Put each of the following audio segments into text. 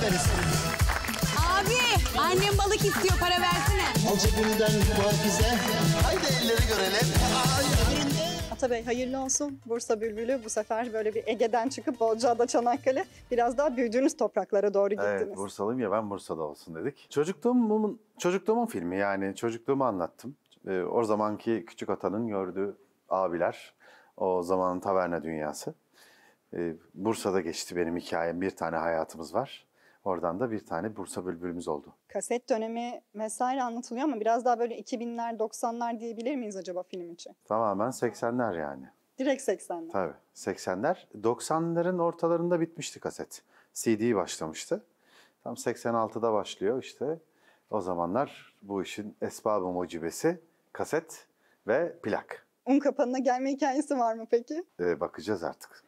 beraberiz. Abi annem balık istiyor para versene. Al cebinden bize. Haydi elleri görelim. Ay, Bey, hayırlı olsun. Bursa Bülbülü bu sefer böyle bir Ege'den çıkıp Bolca'da Çanakkale biraz daha büyüdüğünüz topraklara doğru gittiniz. Evet Bursalıyım ya ben Bursa'da olsun dedik. Çocukluğumun, çocukluğumun filmi yani çocukluğumu anlattım. Ee, o zamanki küçük atanın gördüğü abiler, o zamanın taverna dünyası. Ee, Bursa'da geçti benim hikayem. Bir tane hayatımız var. Oradan da bir tane Bursa bülbülümüz oldu. Kaset dönemi vesaire anlatılıyor ama biraz daha böyle 2000'ler 90'lar diyebilir miyiz acaba film için? Tamamen 80'ler yani. Direkt 80'ler. Tabii 80'ler. 90'ların ortalarında bitmişti kaset. CD başlamıştı. Tam 86'da başlıyor işte. O zamanlar bu işin esbabı mucibesi kaset ve plak. Un kapanına gelme hikayesi var mı peki? Ee, bakacağız artık.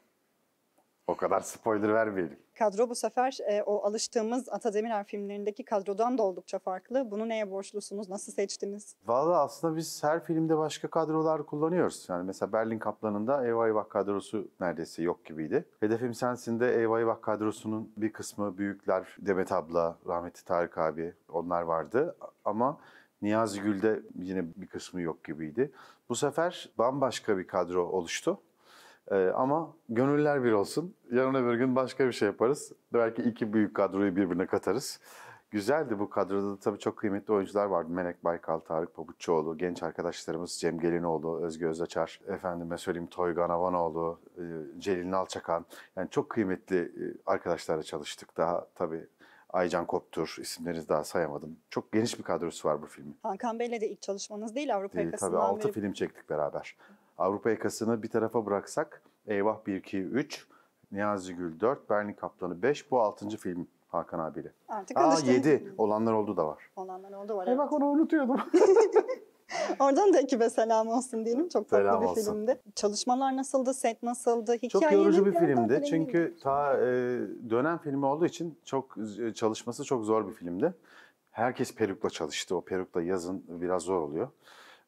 O kadar spoiler vermeyelim kadro bu sefer e, o alıştığımız Ata Demirer filmlerindeki kadrodan da oldukça farklı. Bunu neye borçlusunuz? Nasıl seçtiniz? Valla aslında biz her filmde başka kadrolar kullanıyoruz. Yani mesela Berlin Kaplanı'nda Eyvah Eyvah kadrosu neredeyse yok gibiydi. Hedefim Sensin'de Eyvah Eyvah kadrosunun bir kısmı büyükler Demet abla, rahmetli Tarık abi onlar vardı. Ama Niyazi Gül'de yine bir kısmı yok gibiydi. Bu sefer bambaşka bir kadro oluştu. Ee, ama gönüller bir olsun. Yarın öbür gün başka bir şey yaparız. Belki iki büyük kadroyu birbirine katarız. Güzeldi bu kadroda da tabii çok kıymetli oyuncular vardı. Melek Baykal, Tarık Pabuççuoğlu, genç arkadaşlarımız Cem Gelinoğlu, Özge Özaçar, efendime söyleyeyim Toygan Avanoğlu, e, Celil Nalçakan. Yani çok kıymetli e, arkadaşlarla çalıştık daha tabii. Aycan Koptur isimlerinizi daha sayamadım. Çok geniş bir kadrosu var bu filmin. Hakan Bey'le de ilk çalışmanız değil Avrupa değil, yakasından Tabii 6 film çektik beraber. Avrupa yakasını bir tarafa bıraksak Eyvah 1, 2, 3, Niyazi Gül 4, Berlin Kaplanı 5. Bu 6. film Hakan abiyle. Artık Aa, alıştım. 7 olanlar oldu da var. Olanlar oldu var. E evet. bak onu unutuyordum. Oradan da ekibe selam olsun diyelim. Çok tatlı selam bir olsun. filmdi. Çalışmalar nasıldı? Set nasıldı? Hikaye çok yorucu bir filmdi. Çünkü ta e, dönem filmi olduğu için çok e, çalışması çok zor bir filmdi. Herkes perukla çalıştı. O perukla yazın biraz zor oluyor.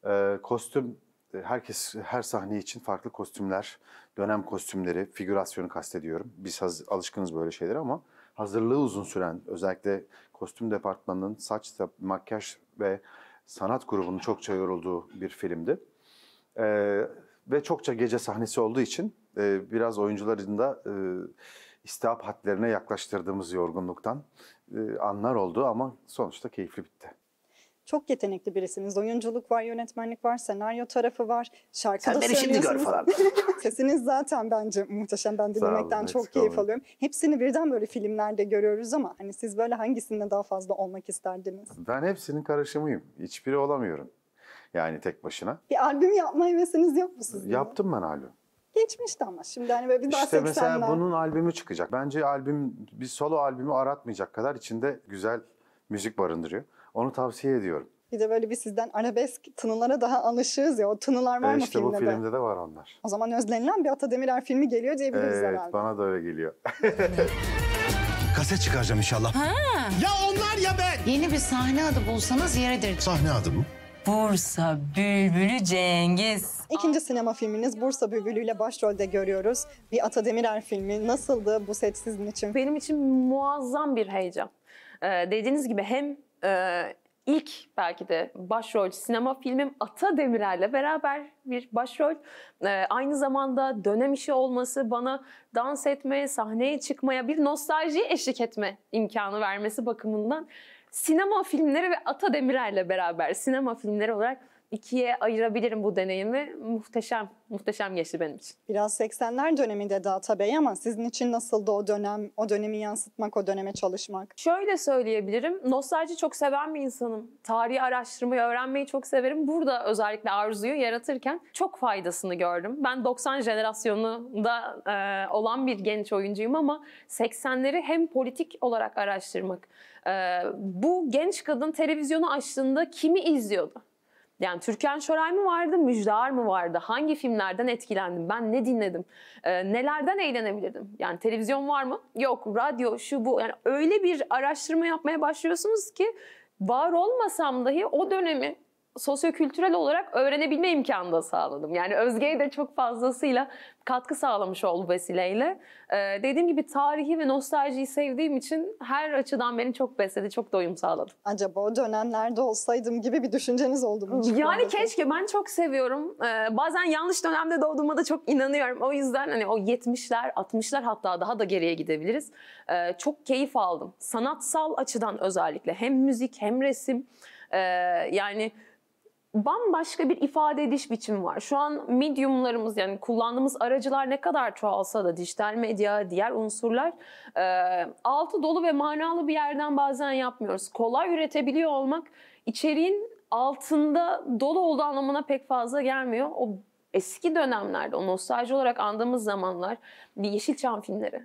E, kostüm ee, herkes her sahne için farklı kostümler, dönem kostümleri, figürasyonu kastediyorum. Biz haz- alışkınız böyle şeylere ama hazırlığı uzun süren özellikle kostüm departmanının saç, makyaj ve sanat grubunun çokça yorulduğu bir filmdi. Ee, ve çokça gece sahnesi olduğu için e, biraz oyuncuların da e, istihap hatlarına yaklaştırdığımız yorgunluktan e, anlar oldu ama sonuçta keyifli bitti çok yetenekli birisiniz. Oyunculuk var, yönetmenlik var, senaryo tarafı var. Şarkı Sen da beni şimdi gör falan. Sesiniz zaten bence muhteşem. Ben dinlemekten olun, çok keyif alıyorum. Hepsini birden böyle filmlerde görüyoruz ama hani siz böyle hangisinde daha fazla olmak isterdiniz? Ben hepsinin karışımıyım. Hiçbiri olamıyorum. Yani tek başına. Bir albüm yapma hevesiniz yok mu sizin? Yaptım ben albüm. Geçmişti ama şimdi hani böyle bir daha işte 80'ler. mesela bunun albümü çıkacak. Bence albüm bir solo albümü aratmayacak kadar içinde güzel müzik barındırıyor. Onu tavsiye ediyorum. Bir de böyle bir sizden arabesk tınılara daha alışığız ya. O tınılar var e mı işte filmde? İşte bu filmde de? var onlar. O zaman özlenilen bir Ata Demirer filmi geliyor diyebiliriz evet, herhalde. Evet bana da öyle geliyor. Kaset çıkaracağım inşallah. Ha. Ya onlar ya ben. Yeni bir sahne adı bulsanız yeredir. Sahne adı mı? Bursa Bülbülü Cengiz. İkinci sinema filminiz Bursa Bülbülü ile başrolde görüyoruz. Bir Ata Demirer filmi. Nasıldı bu set sizin için? Benim için muazzam bir heyecan. Ee, dediğiniz gibi hem e, ilk belki de başrol sinema filmim Ata Demirer'le beraber bir başrol. E, aynı zamanda dönem işi olması bana dans etmeye, sahneye çıkmaya, bir nostalji eşlik etme imkanı vermesi bakımından sinema filmleri ve Ata Demirer'le beraber sinema filmleri olarak ikiye ayırabilirim bu deneyimi. Muhteşem, muhteşem geçti benim için. Biraz 80'ler döneminde Data tabii, ama sizin için nasıldı o dönem, o dönemi yansıtmak, o döneme çalışmak? Şöyle söyleyebilirim, nostalji çok seven bir insanım. Tarihi araştırmayı, öğrenmeyi çok severim. Burada özellikle arzuyu yaratırken çok faydasını gördüm. Ben 90 jenerasyonunda e, olan bir genç oyuncuyum ama 80'leri hem politik olarak araştırmak, e, bu genç kadın televizyonu açtığında kimi izliyordu? Yani Türkan Şoray mı vardı, Müjdar mı vardı? Hangi filmlerden etkilendim? Ben ne dinledim? E, nelerden eğlenebilirdim? Yani televizyon var mı? Yok. Radyo, şu bu. Yani öyle bir araştırma yapmaya başlıyorsunuz ki var olmasam dahi o dönemi sosyokültürel olarak öğrenebilme imkanı da sağladım. Yani Özge'ye de çok fazlasıyla katkı sağlamış oldu vesileyle. Ee, dediğim gibi tarihi ve nostaljiyi sevdiğim için her açıdan beni çok besledi, çok doyum sağladı. Acaba o dönemlerde olsaydım gibi bir düşünceniz oldu mu? Yani keşke, ben çok seviyorum. Ee, bazen yanlış dönemde doğduğuma da çok inanıyorum. O yüzden hani o 70'ler, 60'lar hatta daha da geriye gidebiliriz. Ee, çok keyif aldım. Sanatsal açıdan özellikle hem müzik hem resim. Ee, yani bambaşka bir ifade ediş biçimi var. Şu an mediumlarımız yani kullandığımız aracılar ne kadar çoğalsa da dijital medya, diğer unsurlar e, altı dolu ve manalı bir yerden bazen yapmıyoruz. Kolay üretebiliyor olmak içeriğin altında dolu olduğu anlamına pek fazla gelmiyor. O eski dönemlerde, o nostalji olarak andığımız zamanlar Yeşilçam filmleri,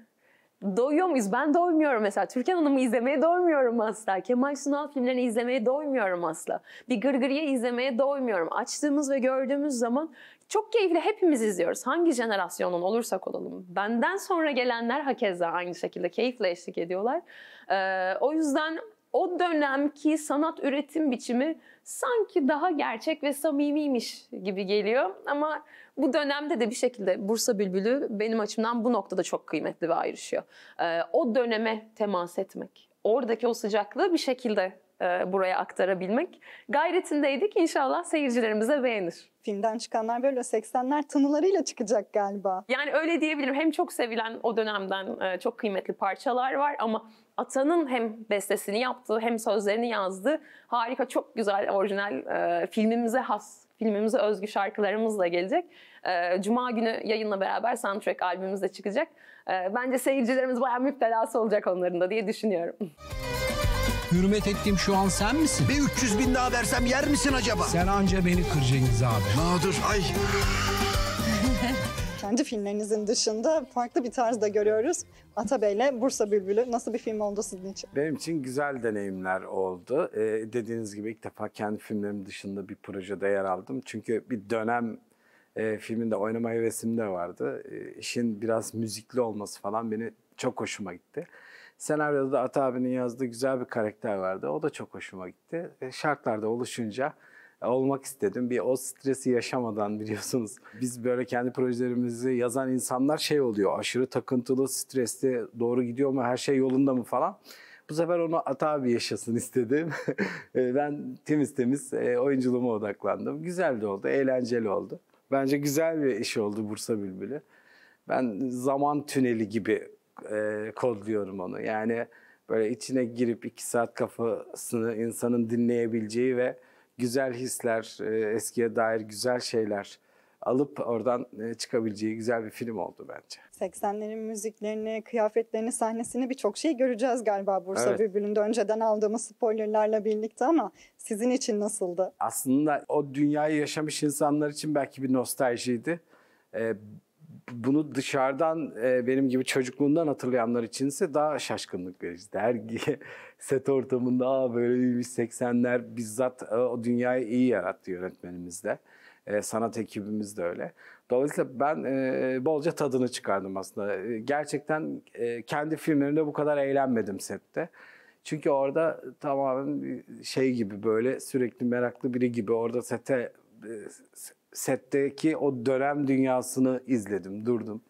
doyuyor muyuz? Ben doymuyorum mesela. Türkan Hanım'ı izlemeye doymuyorum asla. Kemal Sunal filmlerini izlemeye doymuyorum asla. Bir gırgırıya izlemeye doymuyorum. Açtığımız ve gördüğümüz zaman çok keyifli hepimiz izliyoruz. Hangi jenerasyonun olursak olalım. Benden sonra gelenler hakeza aynı şekilde keyifle eşlik ediyorlar. Ee, o yüzden o dönemki sanat üretim biçimi sanki daha gerçek ve samimiymiş gibi geliyor. Ama bu dönemde de bir şekilde Bursa Bülbülü benim açımdan bu noktada çok kıymetli ve ayrışıyor. Ee, o döneme temas etmek, oradaki o sıcaklığı bir şekilde e, buraya aktarabilmek gayretindeydik. İnşallah seyircilerimize beğenir. Filmden çıkanlar böyle 80'ler tanılarıyla çıkacak galiba. Yani öyle diyebilirim. Hem çok sevilen o dönemden e, çok kıymetli parçalar var ama Atan'ın hem bestesini yaptı, hem sözlerini yazdı. harika çok güzel orijinal e, filmimize has, filmimize özgü şarkılarımızla gelecek. E, Cuma günü yayınla beraber soundtrack albümümüz de çıkacak. E, bence seyircilerimiz bayağı müptelası olacak onların da diye düşünüyorum. Hürmet ettiğim şu an sen misin? Bir 300 bin daha versem yer misin acaba? Sen anca beni kıracaksın abi. Nadir ay kendi filmlerinizin dışında farklı bir tarzda görüyoruz. Atabey ile Bursa Bülbülü nasıl bir film oldu sizin için? Benim için güzel deneyimler oldu. Ee, dediğiniz gibi ilk defa kendi filmlerim dışında bir projede yer aldım. Çünkü bir dönem e, filminde oynama hevesim de vardı. E, işin biraz müzikli olması falan beni çok hoşuma gitti. Senaryoda da Ata abinin yazdığı güzel bir karakter vardı. O da çok hoşuma gitti. E, şartlarda oluşunca olmak istedim. Bir o stresi yaşamadan biliyorsunuz. Biz böyle kendi projelerimizi yazan insanlar şey oluyor. Aşırı takıntılı, stresli, doğru gidiyor mu, her şey yolunda mı falan. Bu sefer onu Ata abi yaşasın istedim. E, ben temiz temiz e, oyunculuğuma odaklandım. Güzel de oldu, eğlenceli oldu. Bence güzel bir iş oldu Bursa Bülbülü. Ben zaman tüneli gibi e, kodluyorum onu. Yani böyle içine girip iki saat kafasını insanın dinleyebileceği ve güzel hisler, e, eskiye dair güzel şeyler alıp oradan e, çıkabileceği güzel bir film oldu bence. 80'lerin müziklerini, kıyafetlerini, sahnesini birçok şey göreceğiz galiba Bursa evet. Bülbülü'nde önceden aldığımız spoilerlarla birlikte ama sizin için nasıldı? Aslında o dünyayı yaşamış insanlar için belki bir nostaljiydi. Ee, bunu dışarıdan e, benim gibi çocukluğundan hatırlayanlar içinse daha şaşkınlık verici. Dergi set ortamında Aa, böyle bir 80'ler bizzat e, o dünyayı iyi yarattı yönetmenimiz de. E, sanat ekibimiz de öyle. Dolayısıyla ben e, bolca tadını çıkardım aslında. E, gerçekten e, kendi filmlerimde bu kadar eğlenmedim sette. Çünkü orada tamamen şey gibi böyle sürekli meraklı biri gibi orada sete e, setteki o dönem dünyasını izledim, durdum.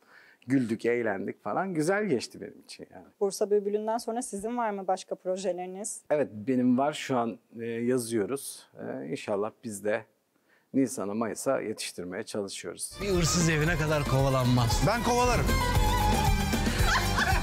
Güldük, eğlendik falan. Güzel geçti benim için yani. Bursa Bülbülü'nden sonra sizin var mı başka projeleriniz? Evet benim var. Şu an e, yazıyoruz. E, inşallah biz de Nisan'a Mayıs'a yetiştirmeye çalışıyoruz. Bir hırsız evine kadar kovalanmaz. Ben kovalarım.